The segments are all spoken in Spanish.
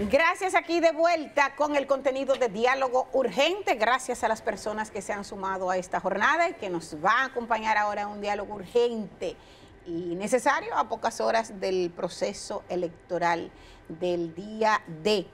Gracias aquí de vuelta con el contenido de diálogo urgente. Gracias a las personas que se han sumado a esta jornada y que nos va a acompañar ahora un diálogo urgente y necesario a pocas horas del proceso electoral del día D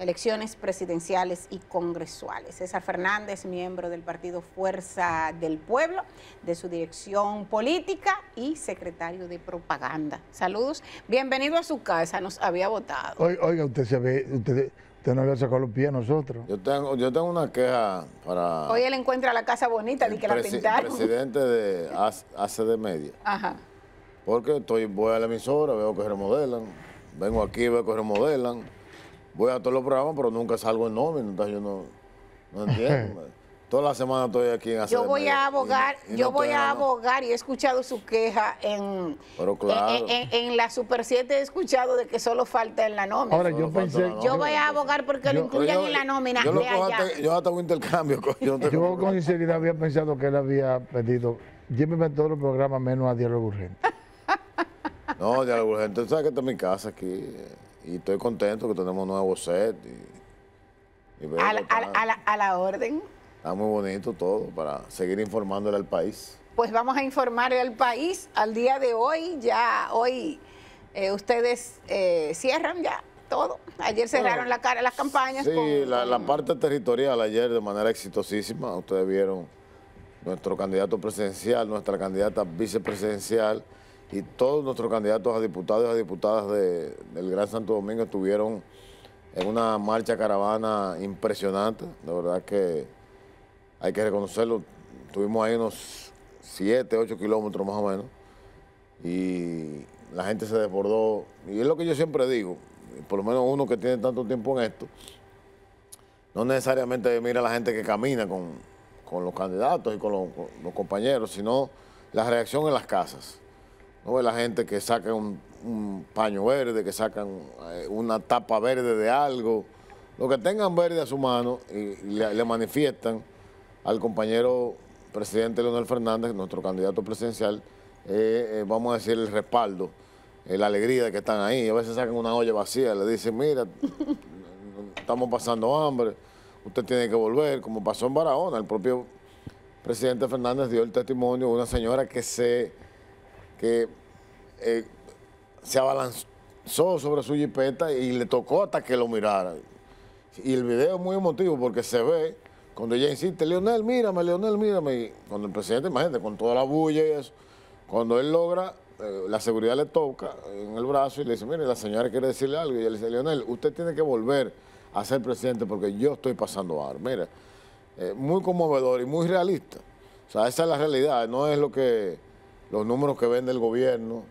elecciones presidenciales y congresuales. César Fernández, miembro del partido Fuerza del Pueblo, de su dirección política y secretario de propaganda. Saludos, bienvenido a su casa, nos había votado. Oiga, usted se ve, usted, había sacado los pies a nosotros. Yo tengo, yo tengo una queja para... Hoy él encuentra la casa bonita, y que la pintaron. El presidente de Media. Ajá. Porque estoy, voy a la emisora, veo que remodelan. Vengo aquí, veo que remodelan voy a todos los programas, pero nunca salgo en nómina, entonces yo no, no entiendo. Toda la semana estoy aquí en Yo voy a abogar, yo voy a abogar y he escuchado su queja en, en, la Super 7 he escuchado de que solo falta en la nómina. Ahora yo pensé, yo voy a abogar porque lo incluyan en la nómina. Yo, hasta, yo hasta un intercambio. yo, con sinceridad había pensado que él había pedido, lléveme en todos los programas menos a Diálogo Urgente. no, Diálogo Urgente, entonces sabes que está en mi casa aquí. Y estoy contento que tenemos nuevo set. Y, a, la, orden. Está muy bonito todo para seguir informándole al país. Pues vamos a informarle al país al día de hoy. Ya hoy eh, ustedes eh, cierran ya todo. Ayer cerraron la cara las campañas. Sí, la parte territorial ayer de manera exitosísima. Ustedes vieron nuestro candidato presidencial, nuestra candidata vicepresidencial y todos nuestros candidatos a diputados y a diputadas del Gran Santo Domingo estuvieron en una marcha caravana impresionante, de verdad que hay que reconocerlo, estuvimos ahí unos 7, 8 kilómetros más o menos, y la gente se desbordó, y es lo que yo siempre digo, por lo menos uno que tiene tanto tiempo en esto, no necesariamente mira a la gente que camina con, los candidatos y con los compañeros, sino la reacción en las casas. No la gente que saca un, paño verde, que sacan eh, una tapa verde de algo. Lo que tengan verde a su mano y le, manifiestan al compañero presidente Leonel Fernández, nuestro candidato presidencial, eh, eh, vamos a decir el respaldo, la alegría de que están ahí. A veces sacan una olla vacía, le dicen, mira, estamos pasando hambre, usted tiene que volver, como pasó en Barahona. El propio presidente Fernández dio el testimonio de una señora que se que eh, se abalanzó sobre su jipeta y le tocó hasta que lo mirara. Y el video es muy emotivo porque se ve cuando ella insiste, Leonel, mírame, Leonel, mírame. Y cuando el presidente, imagínate, con toda la bulla y eso, cuando él logra, eh, la seguridad le toca en el brazo y le dice, mire, la señora quiere decirle algo. Y él dice, Leonel, usted tiene que volver a ser presidente porque yo estoy pasando ar. Mira, eh, muy conmovedor y muy realista. O sea, esa es la realidad, no es lo que los números que vende el gobierno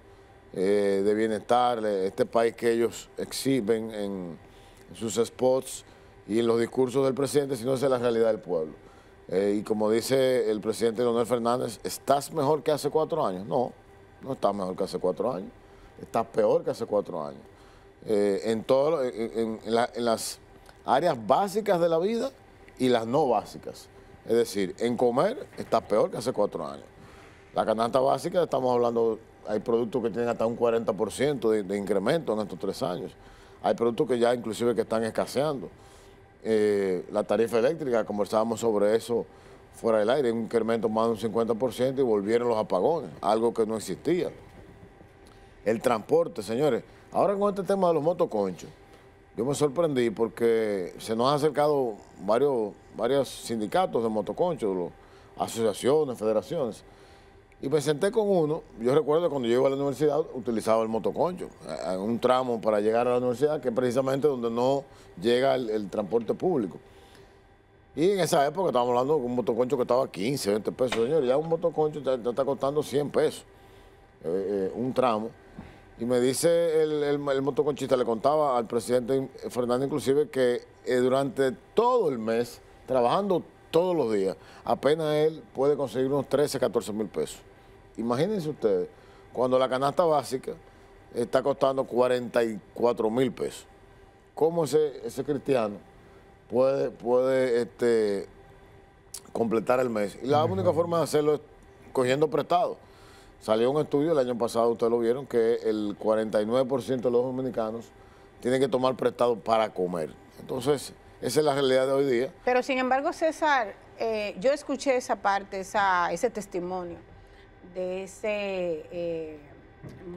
eh, de bienestar, eh, este país que ellos exhiben en, sus spots y en los discursos del presidente, sino es la realidad del pueblo. Eh, y como dice el presidente Leonel Fernández, ¿estás mejor que hace cuatro años? No, no estás mejor que hace cuatro años, estás peor que hace cuatro años. en, todo, en, en las áreas básicas de la vida y las no básicas. Es decir, en comer estás peor que hace cuatro años. La canasta básica, estamos hablando, hay productos que tienen hasta un 40% de, de, incremento en estos tres años. Hay productos que ya inclusive que están escaseando. Eh, la tarifa eléctrica, conversábamos sobre eso fuera del aire, un incremento más de un 50% y volvieron los apagones, algo que no existía. El transporte, señores. Ahora con este tema de los motoconchos, yo me sorprendí porque se nos han acercado varios, varios sindicatos de motoconchos, asociaciones, federaciones. Y me senté con uno, yo recuerdo cuando yo iba a la universidad utilizaba el motoconcho, un tramo para llegar a la universidad, que es precisamente donde no llega el, transporte público. Y en esa época estábamos hablando de un motoconcho que estaba 15, 20 pesos, señor, ya un motoconcho te, está costando 100 pesos, eh, eh, un tramo. Y me dice el, motoconchista, le contaba al presidente Fernando inclusive que eh, durante todo el mes, trabajando todos los días, apenas él puede conseguir unos 13, 14 mil pesos. Imagínense ustedes, cuando la canasta básica está costando 44 mil pesos, ¿cómo ese, ese cristiano puede, puede este, completar el mes? Y la única forma de hacerlo es cogiendo prestado. Salió un estudio el año pasado, ustedes lo vieron, que el 49% de los dominicanos tienen que tomar prestado para comer. Entonces, esa es la realidad de hoy día. Pero sin embargo, César, eh, yo escuché esa parte, esa, ese testimonio de ese eh,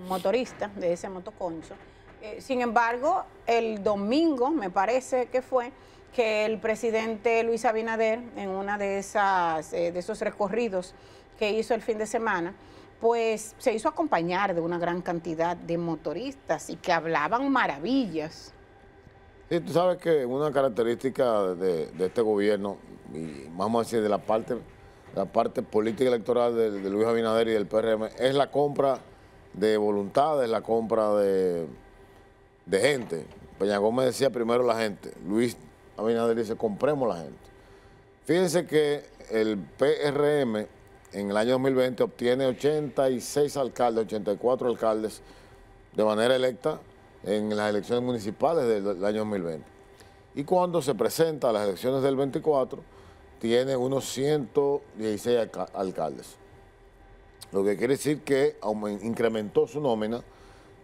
motorista, de ese motoconcho. Eh, sin embargo, el domingo, me parece que fue, que el presidente Luis Abinader, en una de esas, eh, de esos recorridos que hizo el fin de semana, pues se hizo acompañar de una gran cantidad de motoristas y que hablaban maravillas. Sí, tú sabes que una característica de, este gobierno, y vamos a decir de la parte la parte política electoral de, Luis Abinader y del PRM es la compra de voluntades, la compra de, gente. Peña Gómez decía primero la gente, Luis Abinader dice compremos la gente. Fíjense que el PRM en el año 2020 obtiene 86 alcaldes, 84 alcaldes de manera electa en las elecciones municipales del, del año 2020. Y cuando se presenta a las elecciones del 24, tiene unos 116 alcaldes. Lo que quiere decir que incrementó su nómina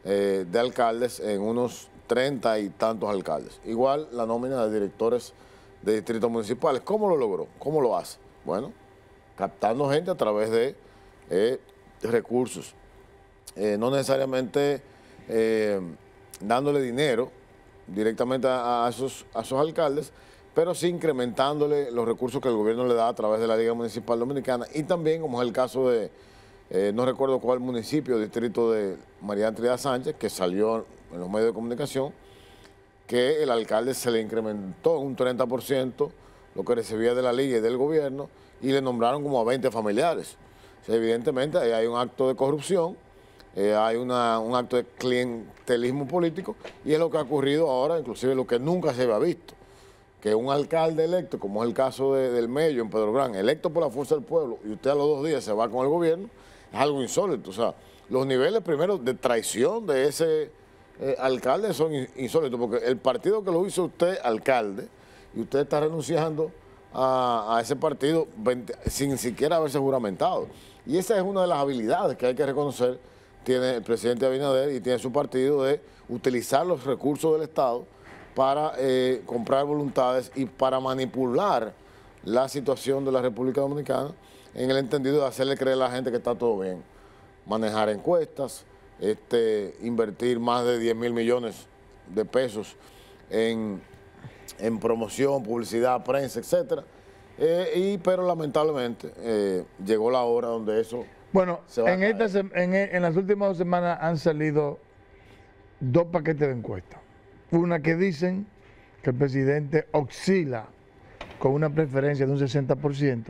eh, de alcaldes en unos 30 y tantos alcaldes. Igual la nómina de directores de distritos municipales. ¿Cómo lo logró? ¿Cómo lo hace? Bueno, captando gente a través de eh, recursos. Eh, no necesariamente dándole dinero directamente a, a esos alcaldes, pero sí incrementándole los recursos que el gobierno le da a través de la Liga Municipal Dominicana y también, como es el caso de, eh, no recuerdo cuál municipio, distrito de María Trinidad Sánchez, que salió en los medios de comunicación, que el alcalde se le incrementó un 30% lo que recibía de la liga y del gobierno y le nombraron como a 20 familiares. evidentemente ahí hay un acto de corrupción, eh, hay un acto de clientelismo político y es lo que ha ocurrido ahora, inclusive lo que nunca se había visto que un alcalde electo, como es el caso del Mello en Pedro Gran, electo por la fuerza del pueblo, y usted a los dos días se va con el gobierno, es algo insólito. O sea, los niveles primero de traición de ese eh, alcalde son insólitos, porque el partido que lo hizo usted alcalde, y usted está renunciando a, ese partido sin siquiera haberse juramentado. Y esa es una de las habilidades que hay que reconocer tiene el presidente Abinader y tiene su partido de utilizar los recursos del Estado para eh, comprar voluntades y para manipular la situación de la República Dominicana en el entendido de hacerle creer a la gente que está todo bien. Manejar encuestas, este, invertir más de 10 mil millones de pesos en, promoción, publicidad, prensa, etcétera. Eh, y, pero lamentablemente eh, llegó la hora donde eso bueno, se va en, a e, en las últimas dos semanas han salido dos paquetes de encuestas. Una que dicen que el presidente oscila con una preferencia de un 60%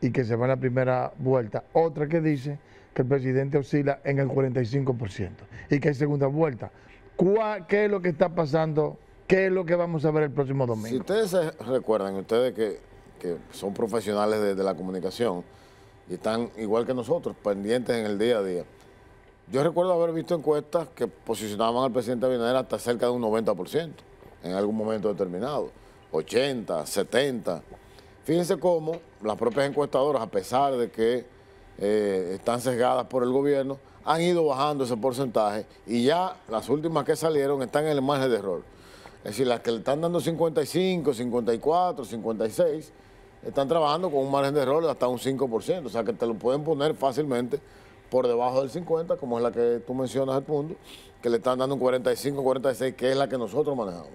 y que se va en la primera vuelta. Otra que dice que el presidente oscila en el 45% y que hay segunda vuelta. ¿Qué es lo que está pasando? ¿Qué es lo que vamos a ver el próximo domingo? Si ustedes recuerdan, ustedes que, son profesionales de la comunicación y están igual que nosotros, pendientes en el día a día yo recuerdo haber visto encuestas que posicionaban al presidente Abinader hasta cerca de un 90% en algún momento determinado, 80, 70. Fíjense cómo las propias encuestadoras, a pesar de que eh, están sesgadas por el gobierno, han ido bajando ese porcentaje y ya las últimas que salieron están en el margen de error. Es decir, las que le están dando 55, 54, 56, están trabajando con un margen de error de hasta un 5%, o sea que te lo pueden poner fácilmente por debajo del 50, como es la que tú mencionas al punto, que le están dando un 45, 46, que es la que nosotros manejamos.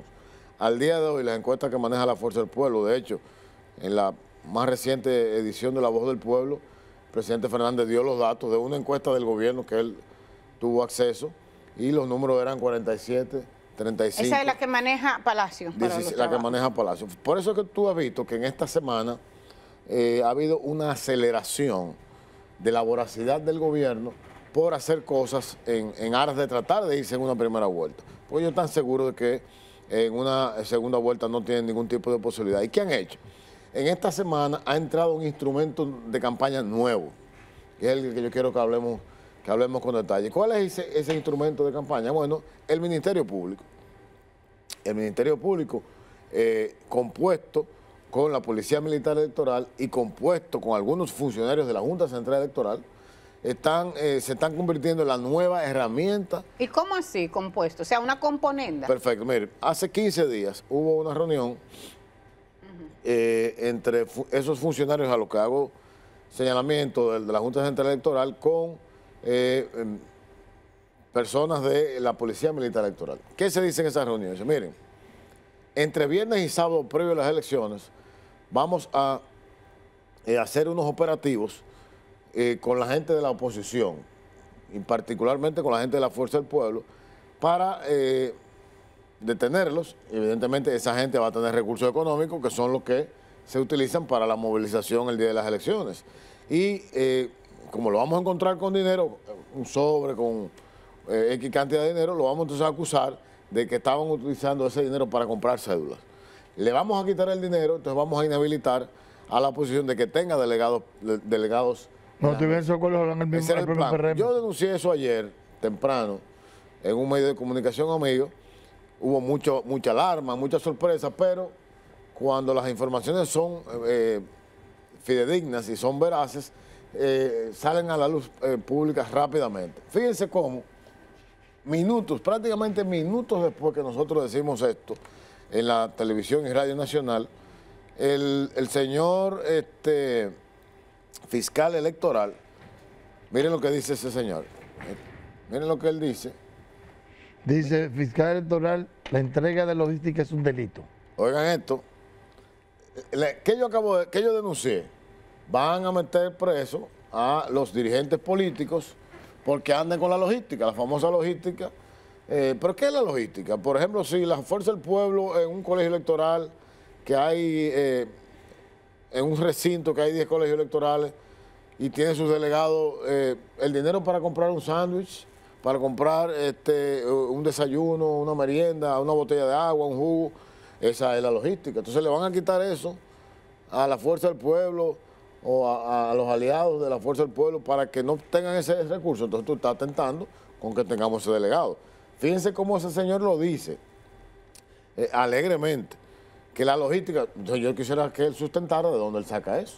Al día de hoy, las encuestas que maneja la Fuerza del Pueblo, de hecho, en la más reciente edición de La Voz del Pueblo, el presidente Fernández dio los datos de una encuesta del gobierno que él tuvo acceso y los números eran 47, 35. Esa es la que maneja Palacio. la que maneja Palacio. Por eso que tú has visto que en esta semana eh, ha habido una aceleración de la voracidad del gobierno por hacer cosas en, aras de tratar de irse en una primera vuelta. Porque ellos están seguro de que en una segunda vuelta no tienen ningún tipo de posibilidad. ¿Y qué han hecho? En esta semana ha entrado un instrumento de campaña nuevo, que es el que yo quiero que hablemos, que hablemos con detalle. ¿Cuál es ese, instrumento de campaña? Bueno, el Ministerio Público. El Ministerio Público eh, compuesto con la Policía Militar Electoral y compuesto con algunos funcionarios de la Junta Central Electoral, están, eh, se están convirtiendo en la nueva herramienta. ¿Y cómo así compuesto? O sea, una componenda. Perfecto. Mire, hace 15 días hubo una reunión eh, entre esos funcionarios a los que hago señalamiento de, la Junta Central Electoral con eh, em, personas de la Policía Militar Electoral. ¿Qué se dice en esas reuniones? Miren, entre viernes y sábado previo a las elecciones, vamos a eh, hacer unos operativos eh, con la gente de la oposición, y particularmente con la gente de la Fuerza del Pueblo, para eh, detenerlos. Evidentemente esa gente va a tener recursos económicos que son los que se utilizan para la movilización el día de las elecciones. Y como lo vamos a encontrar con dinero, un sobre con X cantidad de dinero, lo vamos entonces a acusar de que estaban utilizando ese dinero para comprar cédulas le vamos a quitar el dinero, entonces vamos a inhabilitar a la oposición de que tenga delegados. delegados no, el mismo, el plan. Yo denuncié eso ayer, temprano, en un medio de comunicación amigo. Hubo mucho, mucha alarma, mucha sorpresa, pero cuando las informaciones son eh, fidedignas y son veraces, eh, salen a la luz eh, pública rápidamente. Fíjense cómo, minutos, prácticamente minutos después que nosotros decimos esto, en la televisión y radio nacional, el, señor este, fiscal electoral, miren lo que dice ese señor, miren lo que él dice. Dice, fiscal electoral, la entrega de logística es un delito. Oigan esto, que yo acabo que yo denuncié? Van a meter preso a los dirigentes políticos porque andan con la logística, la famosa logística eh, pero ¿qué es la logística? Por ejemplo, si la Fuerza del Pueblo en un colegio electoral que hay, eh, en un recinto que hay 10 colegios electorales y tiene sus delegados eh, el dinero para comprar un sándwich, para comprar este, un desayuno, una merienda, una botella de agua, un jugo, esa es la logística. Entonces le van a quitar eso a la Fuerza del Pueblo o a los aliados de la Fuerza del Pueblo para que no tengan ese recurso. Entonces tú estás tentando con que tengamos ese delegado. Fíjense cómo ese señor lo dice, eh, alegremente, que la logística, yo, quisiera que él sustentara de dónde él saca eso.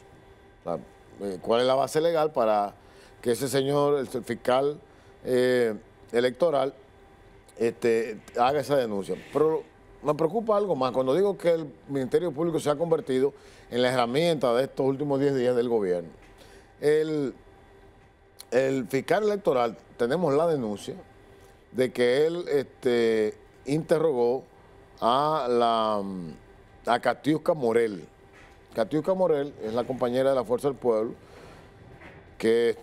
Eh, ¿Cuál es la base legal para que ese señor, el fiscal eh, electoral, este, haga esa denuncia? Pero me preocupa algo más, cuando digo que el Ministerio Público se ha convertido en la herramienta de estos últimos 10 días del gobierno. el fiscal electoral, tenemos la denuncia, de que él este, interrogó a la Catiusca Morel. Catiusca Morel es la compañera de la Fuerza del Pueblo que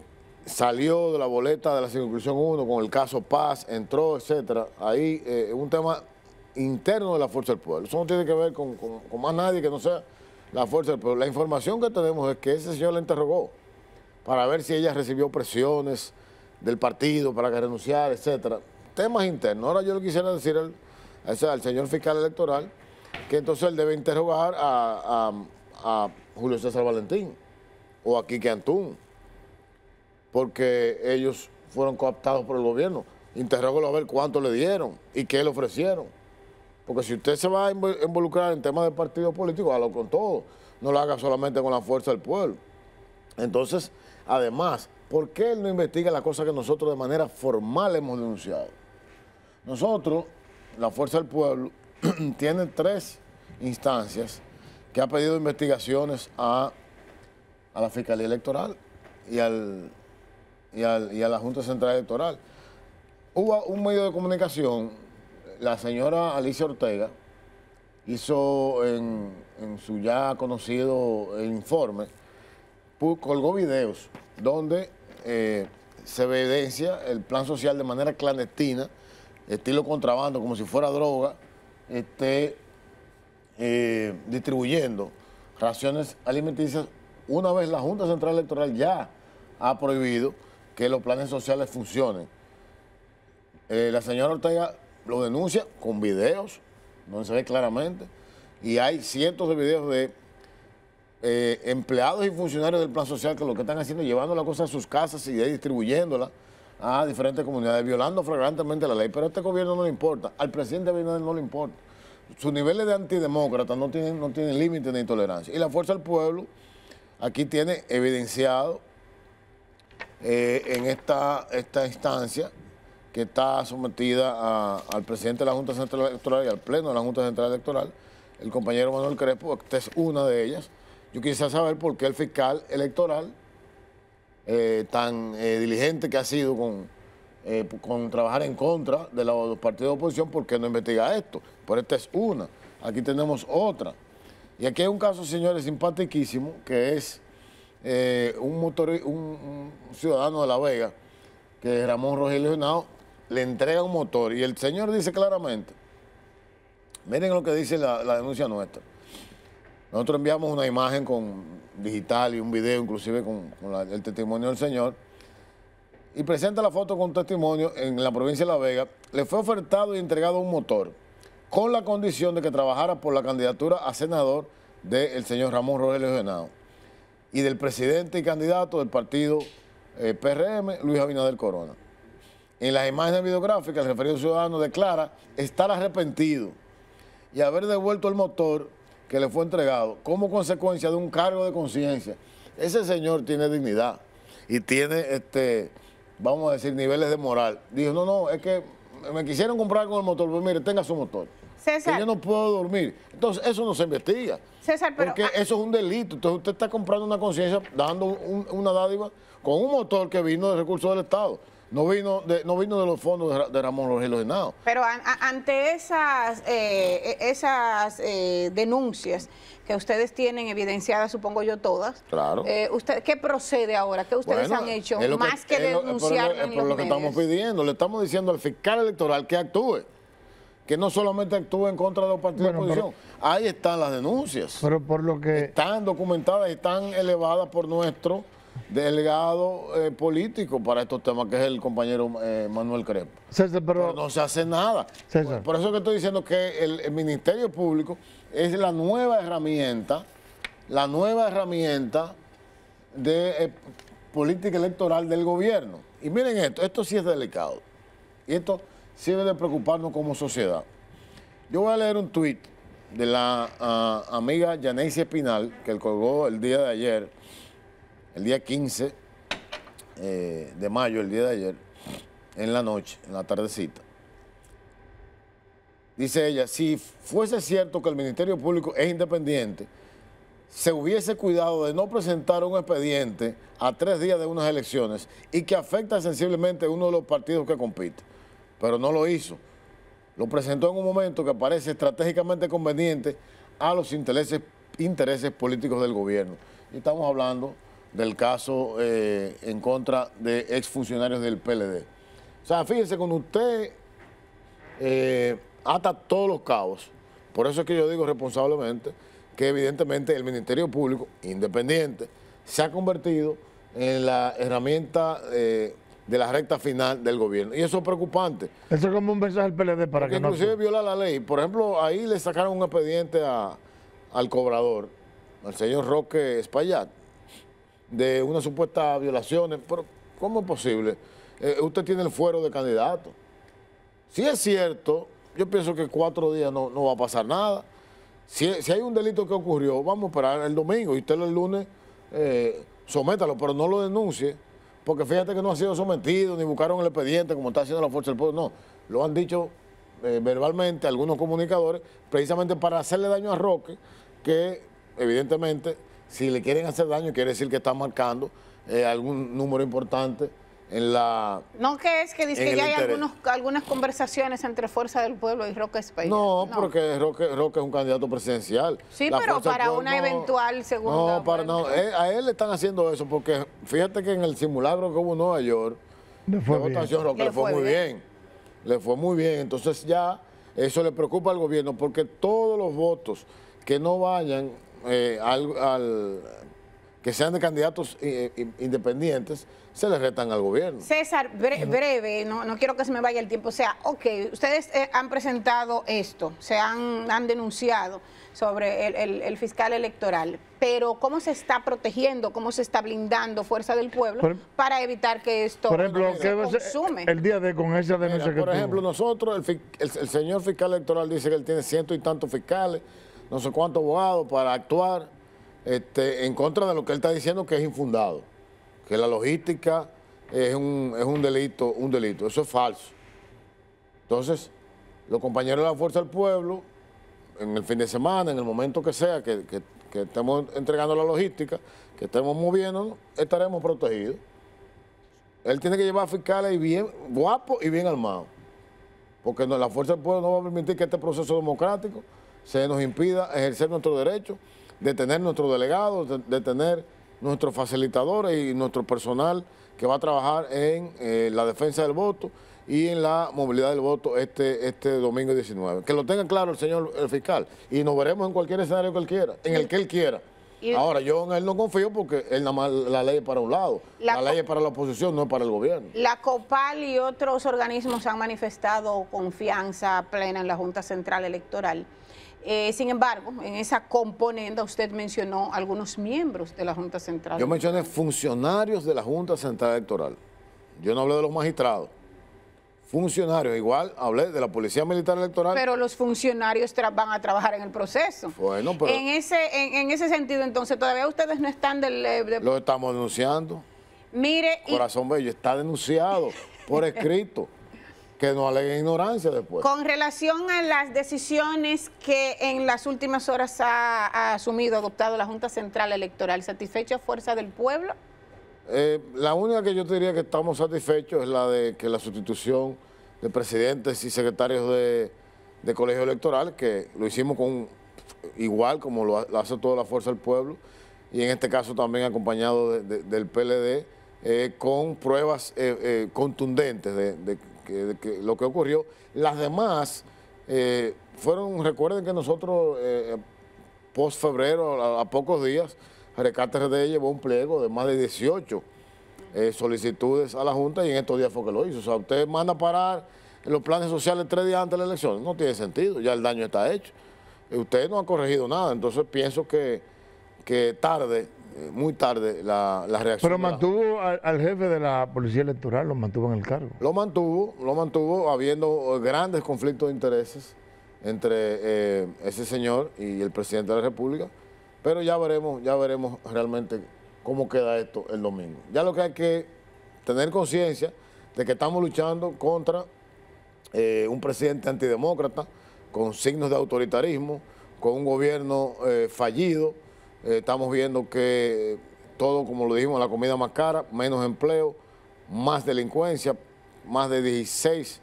salió de la boleta de la circunscripción 1 con el caso Paz, entró, etcétera. Ahí eh, es un tema interno de la Fuerza del Pueblo. Eso no tiene que ver con, más nadie que no sea la Fuerza del Pueblo. La información que tenemos es que ese señor la interrogó para ver si ella recibió presiones del partido para que renunciara, etcétera temas internos. Ahora yo le quisiera decir al, señor fiscal electoral que entonces él debe interrogar a, Julio César Valentín o a Quique Antún, porque ellos fueron cooptados por el gobierno. Interrógalo a ver cuánto le dieron y qué le ofrecieron. Porque si usted se va a involucrar en temas de partido político, hágalo con todo. No lo haga solamente con la fuerza del pueblo. Entonces, además, ¿por qué él no investiga la cosa que nosotros de manera formal hemos denunciado? Nosotros, la Fuerza del Pueblo, tiene tres instancias que ha pedido investigaciones a, la Fiscalía Electoral y, al, a la Junta Central Electoral. Hubo un medio de comunicación, la señora Alicia Ortega hizo en, su ya conocido informe, colgó videos donde eh, se evidencia el plan social de manera clandestina estilo contrabando, como si fuera droga, esté eh, distribuyendo raciones alimenticias una vez la Junta Central Electoral ya ha prohibido que los planes sociales funcionen. Eh, la señora Ortega lo denuncia con videos, donde se ve claramente, y hay cientos de videos de eh, empleados y funcionarios del plan social que lo que están haciendo es llevando la cosa a sus casas y distribuyéndola a ah, diferentes comunidades, violando flagrantemente la ley, pero a este gobierno no le importa, al presidente Abinader no le importa. Sus niveles de antidemócratas no tienen, no tienen límite ni intolerancia Y la fuerza del pueblo aquí tiene evidenciado eh, en esta, esta instancia que está sometida al presidente de la Junta Central Electoral y al Pleno de la Junta Central Electoral, el compañero Manuel Crespo, es una de ellas. Yo quisiera saber por qué el fiscal electoral eh, tan eh, diligente que ha sido con, eh, con trabajar en contra de los partidos de oposición, ¿por qué no investiga esto? por esta es una, aquí tenemos otra. Y aquí hay un caso, señores, simpaticísimo, que es un, motor, un, ciudadano de La Vega, que es Ramón Rogelio Genao, le entrega un motor y el señor dice claramente, miren lo que dice la denuncia nuestra. Nosotros enviamos una imagen con digital y un video, inclusive con, el testimonio del señor, y presenta la foto con testimonio en la provincia de La Vega, le fue ofertado y entregado un motor con la condición de que trabajara por la candidatura a senador del señor Ramón Rogelio Genao y del presidente y candidato del partido eh, PRM, Luis Abinader Corona. En las imágenes videográficas, el referido ciudadano declara estar arrepentido y haber devuelto el motor que le fue entregado como consecuencia de un cargo de conciencia. Ese señor tiene dignidad y tiene, este, vamos a decir, niveles de moral. Dijo, no, no, es que me quisieron comprar con el motor, pues mire, tenga su motor. César. Que yo no puedo dormir. Entonces, eso no se investiga. César, Porque eso es un delito. Entonces, usted está comprando una conciencia, dando una dádiva con un motor que vino de recursos del Estado. No vino de, no vino de los fondos de Ramón Rogelio Pero ante esas, eh, e, esas eh, denuncias que ustedes tienen evidenciadas, supongo yo todas, claro. Eh, usted, ¿qué procede ahora? ¿Qué ustedes han hecho más que, denunciar? Por, por lo, que estamos pidiendo, le estamos diciendo al fiscal electoral que actúe que no solamente actúe en contra de los partidos de oposición. Ahí están las denuncias. Pero por lo que... Están documentadas, están elevadas por nuestro Delegado eh, político para estos temas, que es el compañero eh, Manuel Crepo. pero, no se hace nada. Por, eso que estoy diciendo que el, Ministerio Público es la nueva herramienta, la nueva herramienta de eh, política electoral del gobierno. Y miren esto, esto sí es delicado. Y esto sirve de preocuparnos como sociedad. Yo voy a leer un tuit de la ah, amiga Janice Espinal, que colgó el día de ayer, el día 15 eh, de mayo, el día de ayer, en la noche, en la tardecita. Dice ella, si fuese cierto que el Ministerio Público es independiente, se hubiese cuidado de no presentar un expediente a tres días de unas elecciones y que afecta sensiblemente a uno de los partidos que compite. Pero no lo hizo. Lo presentó en un momento que parece estratégicamente conveniente a los intereses, intereses políticos del gobierno. Y estamos hablando del caso eh, en contra de exfuncionarios del PLD. O sea, fíjense, con usted eh, ata todos los cabos, por eso es que yo digo responsablemente que evidentemente el Ministerio Público, independiente, se ha convertido en la herramienta eh, de la recta final del gobierno. Y eso es preocupante. Eso es como un mensaje al PLD para que inclusive viola la ley. Por ejemplo, ahí le sacaron un expediente al cobrador, al señor Roque Espaillat, de una supuesta violación, pero ¿cómo es posible? Eh, usted tiene el fuero de candidato. Si es cierto, yo pienso que cuatro días no, va a pasar nada. Si, hay un delito que ocurrió, vamos a esperar el domingo y usted el lunes eh, sométalo, pero no lo denuncie, porque fíjate que no ha sido sometido, ni buscaron el expediente como está haciendo la Fuerza del Pueblo, no, lo han dicho eh, verbalmente algunos comunicadores, precisamente para hacerle daño a Roque, que evidentemente si le quieren hacer daño, quiere decir que está marcando eh, algún número importante en la... No, que es que dice que ya hay algunos, algunas conversaciones entre Fuerza del Pueblo y Roque España. No, porque Roque, Roque, es un candidato presidencial. Sí, pero para una eventual segunda... No, para, no eh, a él le están haciendo eso porque fíjate que en el simulacro que hubo en Nueva York, la votación Roque, le fue, muy bien. Le fue muy bien. Entonces ya eso le preocupa al gobierno porque todos los votos que no vayan eh, al, que sean de candidatos eh, eh, independientes, se les retan al gobierno. César, breve, no, quiero que se me vaya el tiempo. O sea, ok, ustedes han presentado esto, se han, denunciado sobre el, fiscal electoral, pero ¿cómo se está protegiendo, cómo se está blindando Fuerza del Pueblo para evitar que esto se consume? El día de con esa denuncia Por ejemplo, nosotros, el, el señor fiscal electoral dice que él tiene ciento y tantos fiscales, no sé cuántos abogados para actuar este, en contra de lo que él está diciendo que es infundado, que la logística es un, delito, un delito. Eso es falso. Entonces, los compañeros de la Fuerza del Pueblo, en el fin de semana, en el momento que sea que, estemos entregando la logística, que estemos moviéndonos, estaremos protegidos. Él tiene que llevar a fiscales bien guapos y bien armados, porque no, la Fuerza del Pueblo no va a permitir que este proceso democrático se nos impida ejercer nuestro derecho de tener nuestros delegados, de, tener nuestros facilitadores y nuestro personal que va a trabajar en eh, la defensa del voto y en la movilidad del voto este, este domingo 19. Que lo tenga claro el señor fiscal y nos veremos en cualquier escenario que él quiera, en el que él quiera. Ahora, yo en él no confío porque la ley es para un lado, la, la ley es para la oposición, no es para el gobierno. La COPAL y otros organismos han manifestado confianza plena en la Junta Central Electoral. Eh, sin embargo, en esa componenda usted mencionó algunos miembros de la Junta Central. Yo mencioné funcionarios de la Junta Central Electoral. Yo no hablé de los magistrados. Funcionarios, igual hablé de la Policía Militar Electoral. Pero los funcionarios van a trabajar en el proceso. Bueno, pero... En ese, en, ese sentido, entonces, todavía ustedes no están del... Lo estamos denunciando. Mire... Corazón Bello, está denunciado por escrito que no aleguen ignorancia después. Con relación a las decisiones que en las últimas horas ha, asumido, adoptado la Junta Central Electoral, ¿satisfecha fuerza del pueblo? Eh, la única que yo te diría que estamos satisfechos es la de que la sustitución de presidentes y secretarios de, colegio electoral, que lo hicimos con igual como lo, hace toda la fuerza del pueblo, y en este caso también acompañado del PLD, eh, con pruebas eh, contundentes de, lo que ocurrió. Las demás eh, fueron, recuerden que nosotros, eh, post febrero, a, pocos días, Recate RD llevó un pliego de más de 18 eh, solicitudes a la Junta y en estos días fue que lo hizo. O sea, usted manda a parar los planes sociales tres días antes de la elección. No tiene sentido, ya el daño está hecho. Usted no ha corregido nada, entonces pienso que, que tarde eh, muy tarde la, reacción. Pero mantuvo al, jefe de la policía electoral, lo mantuvo en el cargo. Lo mantuvo, lo mantuvo, habiendo eh, grandes conflictos de intereses entre eh, ese señor y el presidente de la República. Pero ya veremos, ya veremos realmente cómo queda esto el domingo. Ya lo que hay que tener conciencia de que estamos luchando contra un presidente antidemócrata, con signos de autoritarismo, con un gobierno fallido. Eh, estamos viendo que todo, como lo dijimos, la comida más cara, menos empleo, más delincuencia, más de 16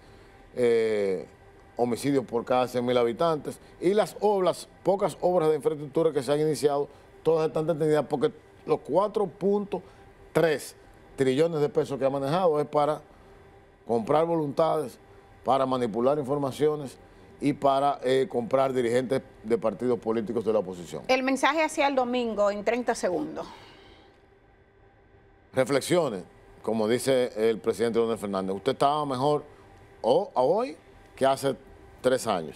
eh, homicidios por cada 100.000 habitantes. Y las obras, pocas obras de infraestructura que se han iniciado, todas están detenidas porque los 4.3 trillones de pesos que ha manejado es para comprar voluntades, para manipular informaciones, y para eh, comprar dirigentes de partidos políticos de la oposición. El mensaje hacia el domingo en 30 segundos. Reflexiones, como dice el presidente Leonel Fernández. Usted estaba mejor hoy que hace tres años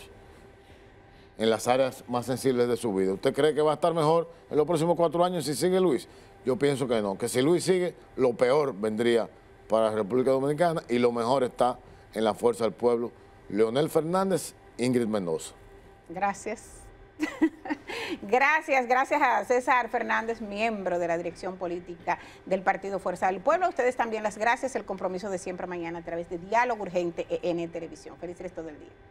en las áreas más sensibles de su vida. ¿Usted cree que va a estar mejor en los próximos cuatro años si sigue Luis? Yo pienso que no, que si Luis sigue, lo peor vendría para la República Dominicana y lo mejor está en la fuerza del pueblo. Leonel Fernández Ingrid Mendoza. Gracias. Gracias, gracias a César Fernández, miembro de la dirección política del Partido Fuerza del Pueblo. A ustedes también las gracias, el compromiso de siempre mañana a través de Diálogo Urgente en Televisión. Feliz resto el día.